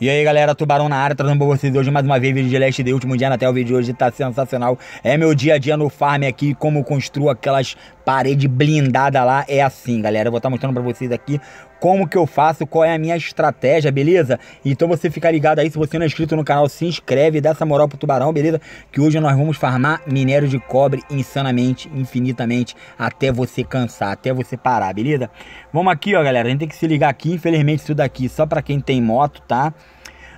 E aí galera, Tubarão na área, trazendo pra vocês hoje mais uma vez vídeo de Leste do Último Dia na tela. O vídeo de hoje tá sensacional. É meu dia a dia no farm aqui, como construo aquelas parede blindada lá é assim, galera. Eu vou estar mostrando para vocês aqui como que eu faço, qual é a minha estratégia, beleza? Então você fica ligado aí, se você não é inscrito no canal, se inscreve, dá essa moral pro tubarão, beleza? Que hoje nós vamos farmar minério de cobre insanamente, infinitamente, até você cansar, até você parar, beleza? Vamos aqui, ó, galera, a gente tem que se ligar aqui, infelizmente isso daqui só para quem tem moto, tá?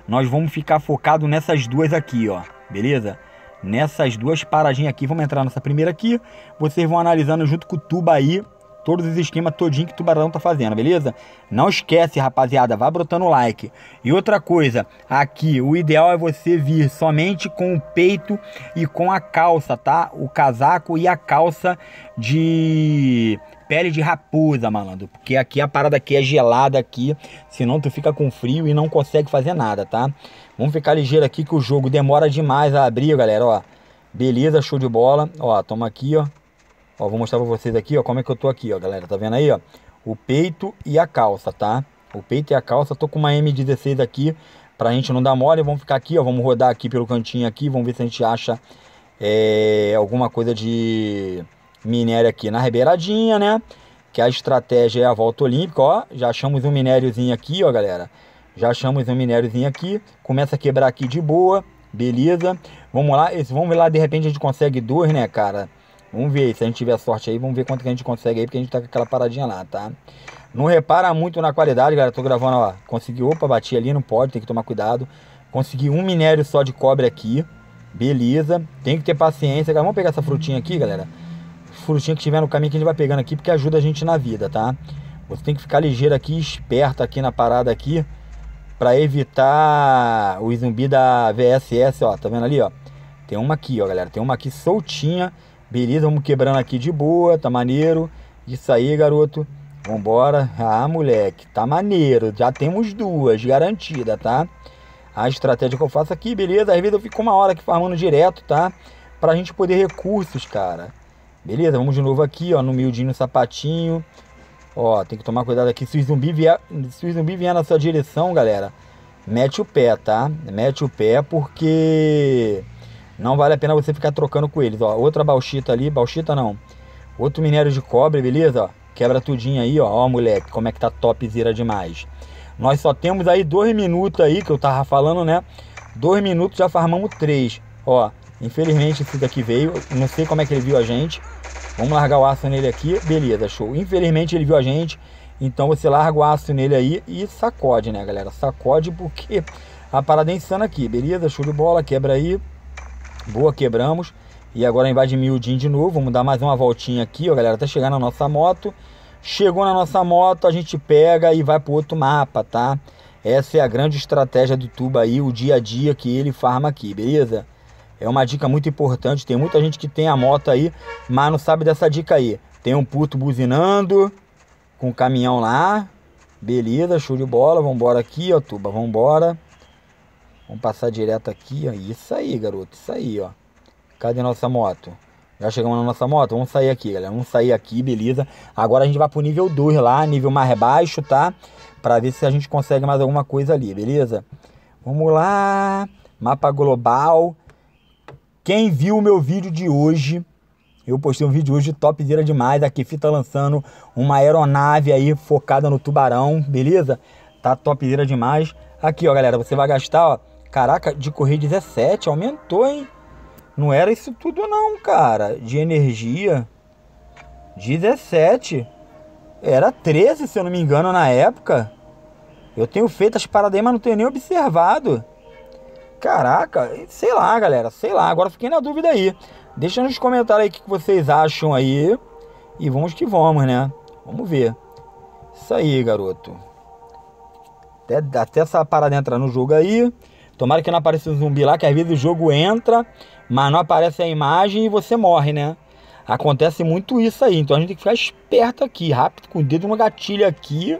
Nós vamos ficar focado nessas duas aqui, ó, beleza? nessas duas paradinhas aqui, vamos entrar nessa primeira aqui, vocês vão analisando junto com o tuba aí, todos os esquemas todinho que o Tubarão tá fazendo, beleza? Não esquece, rapaziada, vai brotando like. E outra coisa, aqui o ideal é você vir somente com o peito e com a calça, tá? O casaco e a calça de pele de raposa, malandro. Porque aqui a parada aqui é gelada aqui. Senão tu fica com frio e não consegue fazer nada, tá? Vamos ficar ligeiro aqui que o jogo demora demais a abrir, galera, ó. Beleza, show de bola. Ó, toma aqui, ó. Ó, vou mostrar pra vocês aqui, ó, como é que eu tô aqui, ó, galera. Tá vendo aí, ó? O peito e a calça, tá? O peito e a calça. Tô com uma M16 aqui pra gente não dar mole. Vamos ficar aqui, ó. Vamos rodar aqui pelo cantinho aqui. Vamos ver se a gente acha é, alguma coisa de minério aqui na ribeiradinha, né? Que a estratégia é a volta olímpica, ó. Já achamos um minériozinho aqui, ó, galera. Já achamos um minériozinho aqui. Começa a quebrar aqui de boa. Beleza. Vamos lá. Esse, vamos ver lá, de repente a gente consegue dois, né, cara? Vamos ver, se a gente tiver sorte aí, vamos ver quanto que a gente consegue aí, porque a gente tá com aquela paradinha lá, tá? Não repara muito na qualidade, galera. Tô gravando, ó. Consegui, opa, bati ali, não pode, tem que tomar cuidado. Consegui um minério só de cobre aqui. Beleza. Tem que ter paciência, galera. Vamos pegar essa frutinha aqui, galera frutinha que tiver no caminho que a gente vai pegando aqui, porque ajuda a gente na vida, tá? Você tem que ficar ligeiro aqui, esperto aqui na parada aqui, para evitar o zumbi da VSS, ó, tá vendo ali, ó? Tem uma aqui, ó, galera, tem uma aqui soltinha, beleza, vamos quebrando aqui de boa, tá maneiro, isso aí, garoto, vambora, ah, moleque, tá maneiro, já temos duas, garantida, tá? A estratégia que eu faço aqui, beleza, às vezes eu fico uma hora aqui farmando direto, tá? Pra gente poder recursos, cara, Beleza, vamos de novo aqui, ó, no miudinho, no sapatinho. Ó, tem que tomar cuidado aqui. Se o zumbi vier, se o zumbi vier na sua direção, galera, mete o pé, tá? Mete o pé porque não vale a pena você ficar trocando com eles, ó. Outra bauxita ali, bauxita não. Outro minério de cobre, beleza? quebra tudinho aí, ó. Ó, moleque, como é que tá topzera demais. Nós só temos aí dois minutos aí, que eu tava falando, né? Dois minutos, já farmamos três, ó. Infelizmente esse daqui veio, não sei como é que ele viu a gente. Vamos largar o aço nele aqui, beleza, show. Infelizmente ele viu a gente, então você larga o aço nele aí e sacode, né, galera? Sacode porque a parada é insana aqui, beleza? Show de bola, quebra aí. Boa, quebramos. E agora invade miudinho de novo, vamos dar mais uma voltinha aqui, ó, galera, até chegar na nossa moto. Chegou na nossa moto, a gente pega e vai pro outro mapa, tá? Essa é a grande estratégia do tubo aí, o dia a dia que ele farma aqui, beleza? É uma dica muito importante. Tem muita gente que tem a moto aí, mas não sabe dessa dica aí. Tem um puto buzinando com o caminhão lá. Beleza, show de bola. Vambora aqui, ó, tuba. Vambora. Vamos passar direto aqui, ó. Isso aí, garoto. Isso aí, ó. Cadê nossa moto? Já chegamos na nossa moto? Vamos sair aqui, galera. Vamos sair aqui, beleza. Agora a gente vai pro nível 2 lá, nível mais baixo, tá? Pra ver se a gente consegue mais alguma coisa ali, beleza? Vamos lá. Mapa global. Quem viu o meu vídeo de hoje, eu postei um vídeo hoje top topzera demais. A Kefi tá lançando uma aeronave aí focada no tubarão, beleza? Tá top topzera demais. Aqui, ó, galera, você vai gastar, ó, caraca, de correr 17, aumentou, hein? Não era isso tudo não, cara, de energia. 17. Era 13, se eu não me engano, na época. Eu tenho feito as paradas aí, mas não tenho nem observado. Caraca, sei lá, galera, sei lá. Agora fiquei na dúvida aí. Deixa nos comentários aí o que vocês acham aí. E vamos que vamos, né? Vamos ver. Isso aí, garoto. Até, até essa parada entrar no jogo aí. Tomara que não apareça um zumbi lá, que às vezes o jogo entra, mas não aparece a imagem e você morre, né? Acontece muito isso aí. Então a gente tem que ficar esperto aqui, rápido, com o dedo uma gatilha aqui,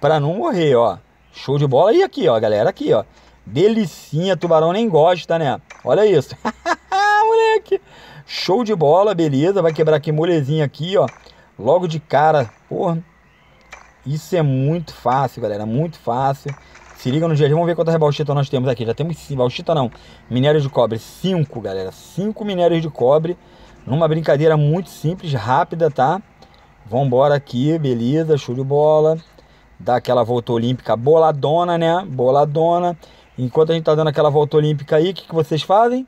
para não morrer, ó. Show de bola. E aqui, ó, galera, aqui, ó. Delicinha, tubarão nem gosta, né? Olha isso. Moleque. Show de bola, beleza. Vai quebrar aqui molezinha aqui, ó. Logo de cara. Porra. Isso é muito fácil, galera. Muito fácil. Se liga no dia. Vamos ver quantas bauxita nós temos aqui. Já temos sim, bauxita não. Minério de cobre. Cinco, galera. Cinco minérios de cobre. Numa brincadeira muito simples, rápida, tá? Vambora aqui, beleza. Show de bola. Dá aquela volta olímpica boladona, né? Boladona. Enquanto a gente tá dando aquela volta olímpica aí, o que, que vocês fazem?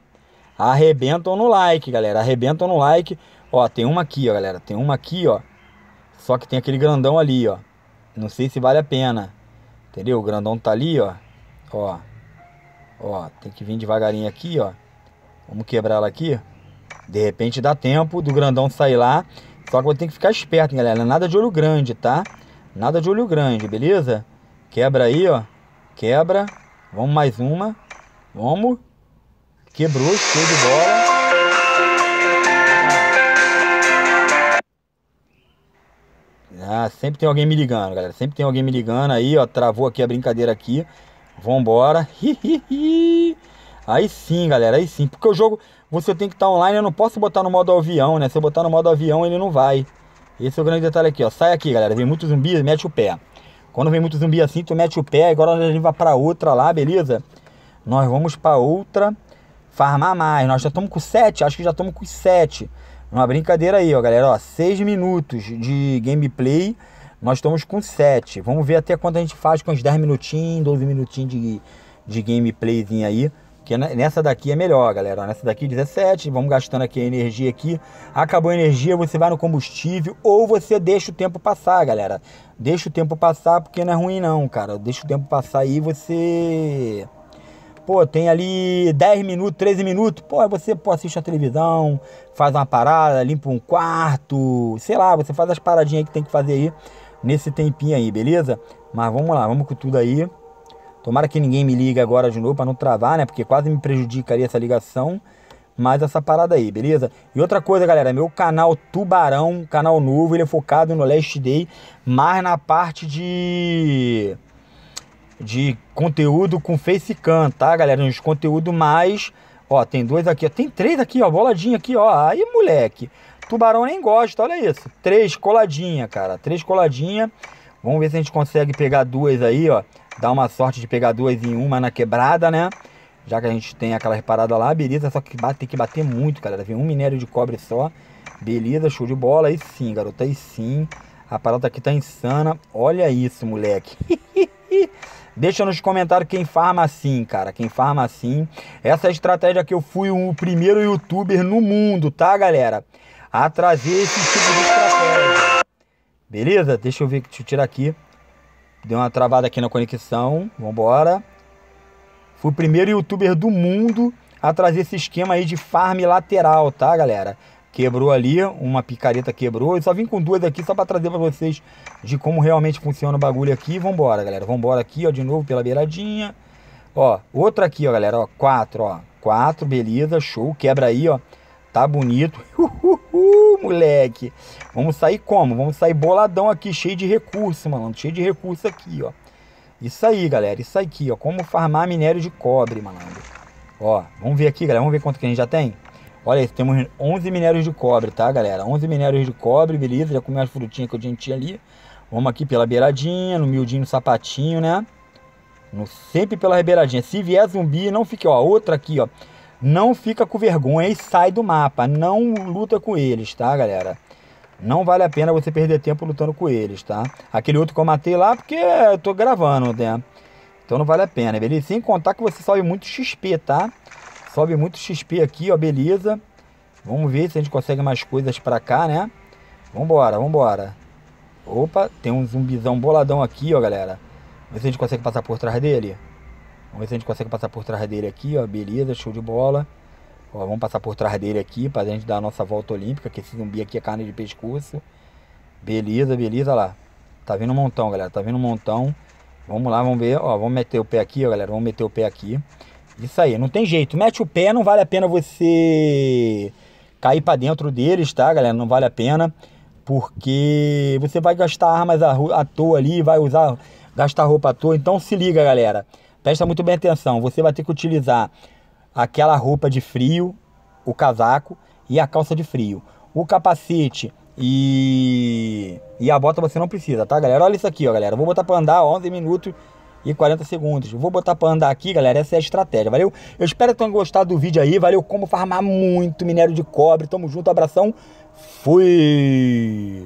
Arrebentam no like, galera. Arrebentam no like. Ó, tem uma aqui, ó, galera. Tem uma aqui, ó. Só que tem aquele grandão ali, ó. Não sei se vale a pena. Entendeu? O grandão tá ali, ó. Ó. Ó, tem que vir devagarinho aqui, ó. Vamos quebrar ela aqui. De repente dá tempo do grandão sair lá. Só que eu tenho que ficar esperto, hein, galera. Nada de olho grande, tá? Nada de olho grande, beleza? Quebra aí, ó. Quebra. Vamos mais uma. Vamos. Quebrou, show de bola. Ah, sempre tem alguém me ligando, galera. Sempre tem alguém me ligando aí, ó. Travou aqui a brincadeira aqui. Vambora. Hi, Aí sim, galera, aí sim. Porque o jogo, você tem que estar tá online. Eu não posso botar no modo avião, né? Se eu botar no modo avião, ele não vai. Esse é o grande detalhe aqui, ó. Sai aqui, galera. Vem muito zumbi, mete o pé. Quando vem muito zumbi assim, tu mete o pé, agora a gente vai para outra lá, beleza? Nós vamos para outra farmar mais. Nós já estamos com 7, acho que já estamos com 7. Uma brincadeira aí, ó, galera. Ó, 6 minutos de gameplay. Nós estamos com 7. Vamos ver até quanto a gente faz com uns 10 minutinhos, 12 minutinhos de, de gameplayzinho aí que nessa daqui é melhor, galera. Nessa daqui 17, vamos gastando aqui a energia aqui. Acabou a energia, você vai no combustível ou você deixa o tempo passar, galera. Deixa o tempo passar porque não é ruim não, cara. Deixa o tempo passar aí você... Pô, tem ali 10 minutos, 13 minutos. Pô, você pô, assiste a televisão, faz uma parada, limpa um quarto. Sei lá, você faz as paradinhas que tem que fazer aí nesse tempinho aí, beleza? Mas vamos lá, vamos com tudo aí. Tomara que ninguém me ligue agora de novo para não travar, né? Porque quase me prejudicaria essa ligação. Mas essa parada aí, beleza? E outra coisa, galera, meu canal Tubarão, canal novo, ele é focado no Last Day, mas na parte de de conteúdo com facecam, tá, galera? Uns conteúdo mais, ó, tem dois aqui, ó, tem três aqui, ó, boladinha aqui, ó. Aí, moleque, Tubarão nem gosta, olha isso. Três coladinha, cara, três coladinha. Vamos ver se a gente consegue pegar duas aí, ó dá uma sorte de pegar duas em uma na quebrada, né? Já que a gente tem aquela reparada lá, beleza, só que bate, tem que bater muito, galera. Vem um minério de cobre só. Beleza, show de bola. Aí sim, garota, aí sim. A parada aqui tá insana. Olha isso, moleque. Deixa nos comentários quem farma assim, cara. Quem farma assim. Essa é estratégia que eu fui o primeiro youtuber no mundo, tá, galera? A trazer esse tipo de estratégia. Beleza? Deixa eu ver, deixa eu tirar aqui. Deu uma travada aqui na conexão. Vambora. Fui o primeiro youtuber do mundo a trazer esse esquema aí de farm lateral, tá, galera? Quebrou ali, uma picareta quebrou. Eu só vim com duas aqui só para trazer para vocês de como realmente funciona o bagulho aqui. Vambora, galera. Vambora aqui, ó, de novo pela beiradinha. Ó, outra aqui, ó, galera, ó, quatro, ó. Quatro, beleza, show. Quebra aí, ó. Tá bonito. Uhul. Uh, moleque. Vamos sair como? Vamos sair boladão aqui, cheio de recurso, malandro. Cheio de recurso aqui, ó. Isso aí, galera. Isso aqui, ó. Como farmar minério de cobre, malandro. Ó, vamos ver aqui, galera. Vamos ver quanto que a gente já tem. Olha isso, temos 11 minérios de cobre, tá, galera? 11 minérios de cobre, beleza. Já comi as frutinhas que a gente tinha ali. Vamos aqui pela beiradinha, no miudinho, no sapatinho, né? No, sempre pela beiradinha. Se vier zumbi, não fique, ó. Outra aqui, ó não fica com vergonha e sai do mapa. Não luta com eles, tá, galera? Não vale a pena você perder tempo lutando com eles, tá? Aquele outro que eu matei lá, porque eu tô gravando, né? Então não vale a pena, beleza? Sem contar que você sobe muito XP, tá? Sobe muito XP aqui, ó, beleza? Vamos ver se a gente consegue mais coisas pra cá, né? Vambora, vambora. Opa, tem um zumbizão boladão aqui, ó, galera. Vamos ver se a gente consegue passar por trás dele. Vamos ver se a gente consegue passar por trás dele aqui, ó. Beleza, show de bola. Ó, vamos passar por trás dele aqui pra gente dar a nossa volta olímpica, que esse zumbi aqui é carne de pescoço. Beleza, beleza, lá. Tá vindo um montão, galera. Tá vindo um montão. Vamos lá, vamos ver. Ó, vamos meter o pé aqui, ó, galera. Vamos meter o pé aqui. Isso aí, não tem jeito. Mete o pé, não vale a pena você cair para dentro deles, tá, galera? Não vale a pena. Porque você vai gastar armas à toa ali, vai usar, gastar roupa à toa. Então se liga, galera. Presta muito bem atenção, você vai ter que utilizar aquela roupa de frio, o casaco e a calça de frio. O capacete e, e a bota você não precisa, tá, galera? Olha isso aqui, ó, galera. vou botar para andar 11 minutos e 40 segundos. vou botar para andar aqui, galera. Essa é a estratégia, valeu? Eu espero que tenham gostado do vídeo aí, valeu? Como farmar muito minério de cobre. Tamo junto, abração. Fui!